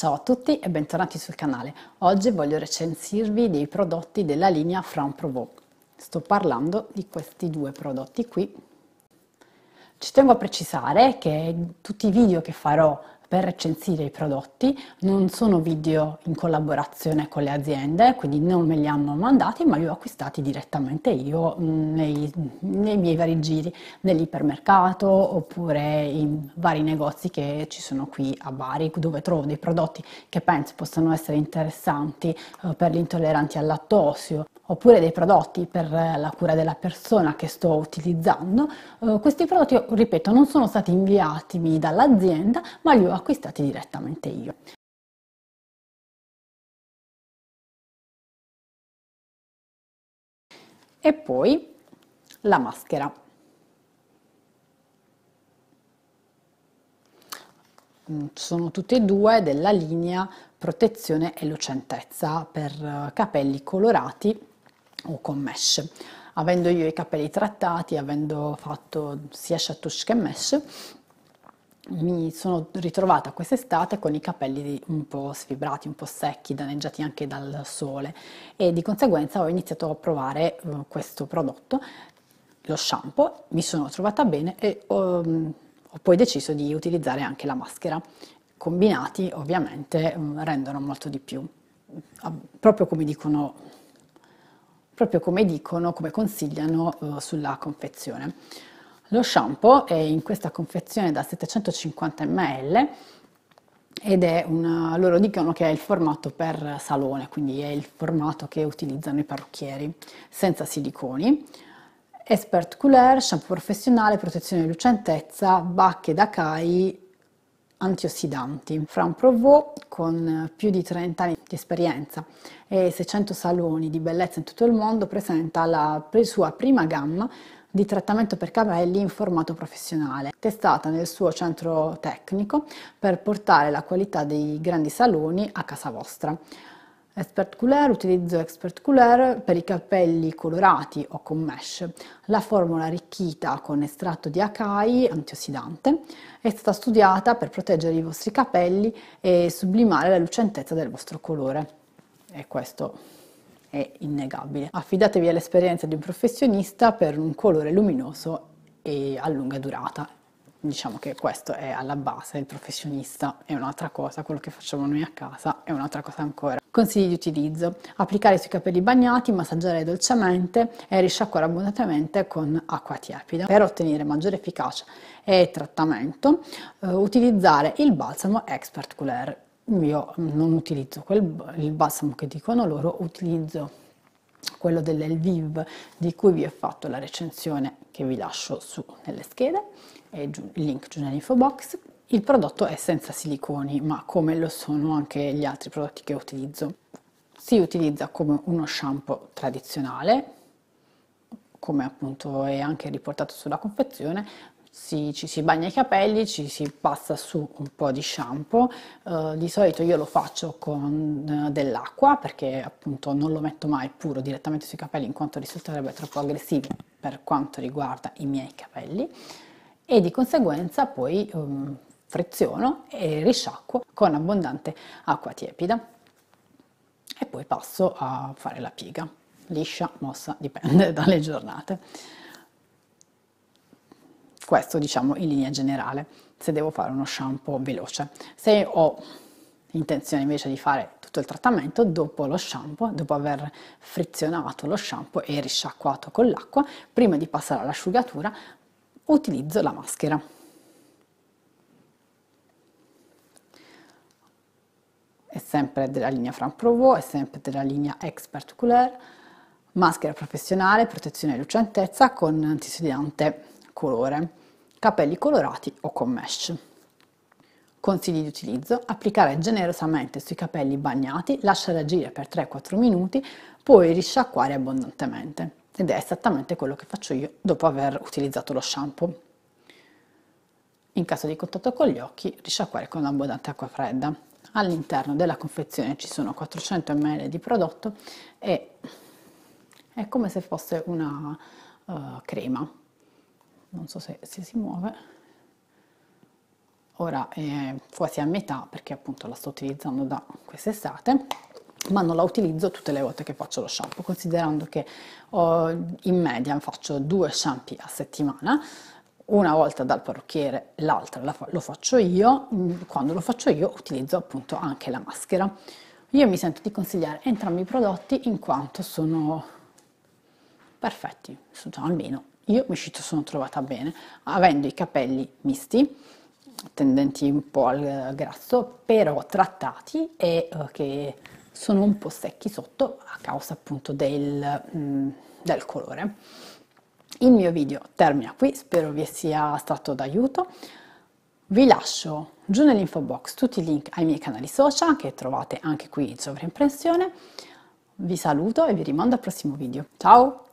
Ciao a tutti e bentornati sul canale. Oggi voglio recensirvi dei prodotti della linea From Provo. Sto parlando di questi due prodotti qui. Ci tengo a precisare che tutti i video che farò per recensire i prodotti, non sono video in collaborazione con le aziende, quindi non me li hanno mandati, ma li ho acquistati direttamente io mm, nei, nei miei vari giri, nell'ipermercato oppure in vari negozi che ci sono qui a Bari, dove trovo dei prodotti che penso possano essere interessanti eh, per gli intolleranti al lattosio oppure dei prodotti per la cura della persona che sto utilizzando. Eh, questi prodotti, ripeto, non sono stati inviatimi dall'azienda, ma li ho acquistati direttamente io. E poi la maschera. Mm, sono tutte e due della linea protezione e lucentezza per eh, capelli colorati o con mesh. Avendo io i capelli trattati, avendo fatto sia chatouche che mesh, mi sono ritrovata quest'estate con i capelli un po' sfibrati, un po' secchi, danneggiati anche dal sole e di conseguenza ho iniziato a provare eh, questo prodotto, lo shampoo, mi sono trovata bene e ho, ehm, ho poi deciso di utilizzare anche la maschera. Combinati ovviamente mm, rendono molto di più, proprio come dicono, proprio come, dicono, come consigliano eh, sulla confezione. Lo shampoo è in questa confezione da 750 ml ed è un, loro dicono che è il formato per salone, quindi è il formato che utilizzano i parrucchieri, senza siliconi. Expert Couleur, shampoo professionale, protezione e lucentezza, bacche da CAI, antiossidanti. Fran Provo con più di 30 anni di esperienza e 600 saloni di bellezza in tutto il mondo, presenta la sua prima gamma di trattamento per capelli in formato professionale, testata nel suo centro tecnico per portare la qualità dei grandi saloni a casa vostra. Expert Couleur, utilizzo Expert Couleur per i capelli colorati o con mesh. La formula arricchita con estratto di acai antiossidante è stata studiata per proteggere i vostri capelli e sublimare la lucentezza del vostro colore. E questo è innegabile. Affidatevi all'esperienza di un professionista per un colore luminoso e a lunga durata. Diciamo che questo è alla base, il professionista è un'altra cosa, quello che facciamo noi a casa è un'altra cosa ancora. Consigli di utilizzo: applicare sui capelli bagnati, massaggiare dolcemente e risciacquare abbondantemente con acqua tiepida. Per ottenere maggiore efficacia e trattamento, eh, utilizzare il balsamo Expert Couleur io non utilizzo quel, il balsamo che dicono loro, utilizzo quello dell'Elviv di cui vi ho fatto la recensione che vi lascio su nelle schede e giù, il link giù nell'info box. Il prodotto è senza siliconi, ma come lo sono anche gli altri prodotti che utilizzo. Si utilizza come uno shampoo tradizionale, come appunto è anche riportato sulla confezione, si, ci si bagna i capelli, ci si passa su un po' di shampoo, uh, di solito io lo faccio con uh, dell'acqua perché appunto non lo metto mai puro direttamente sui capelli in quanto risulterebbe troppo aggressivo per quanto riguarda i miei capelli e di conseguenza poi um, ehm, freziono e risciacquo con abbondante acqua tiepida e poi passo a fare la piega liscia, mossa, dipende dalle giornate. Questo diciamo in linea generale, se devo fare uno shampoo veloce. Se ho intenzione invece di fare tutto il trattamento dopo lo shampoo, dopo aver frizionato lo shampoo e risciacquato con l'acqua, prima di passare all'asciugatura utilizzo la maschera. È sempre della linea Fran Provo, è sempre della linea Expert Couleur, maschera professionale, protezione e lucentezza con antistudiante colore capelli colorati o con mesh. Consigli di utilizzo, applicare generosamente sui capelli bagnati, lasciare agire per 3-4 minuti, poi risciacquare abbondantemente. Ed è esattamente quello che faccio io dopo aver utilizzato lo shampoo. In caso di contatto con gli occhi, risciacquare con abbondante acqua fredda. All'interno della confezione ci sono 400 ml di prodotto e è come se fosse una uh, crema non so se, se si muove ora è quasi a metà perché appunto la sto utilizzando da quest'estate ma non la utilizzo tutte le volte che faccio lo shampoo considerando che oh, in media faccio due shampoo a settimana una volta dal parrucchiere l'altra la lo faccio io quando lo faccio io utilizzo appunto anche la maschera io mi sento di consigliare entrambi i prodotti in quanto sono perfetti, sono almeno io mi ci sono trovata bene, avendo i capelli misti, tendenti un po' al eh, grasso, però trattati e eh, che sono un po' secchi sotto a causa appunto del, mm, del colore. Il mio video termina qui, spero vi sia stato d'aiuto. Vi lascio giù nell'info box tutti i link ai miei canali social che trovate anche qui in sovraimpressione. Vi saluto e vi rimando al prossimo video. Ciao!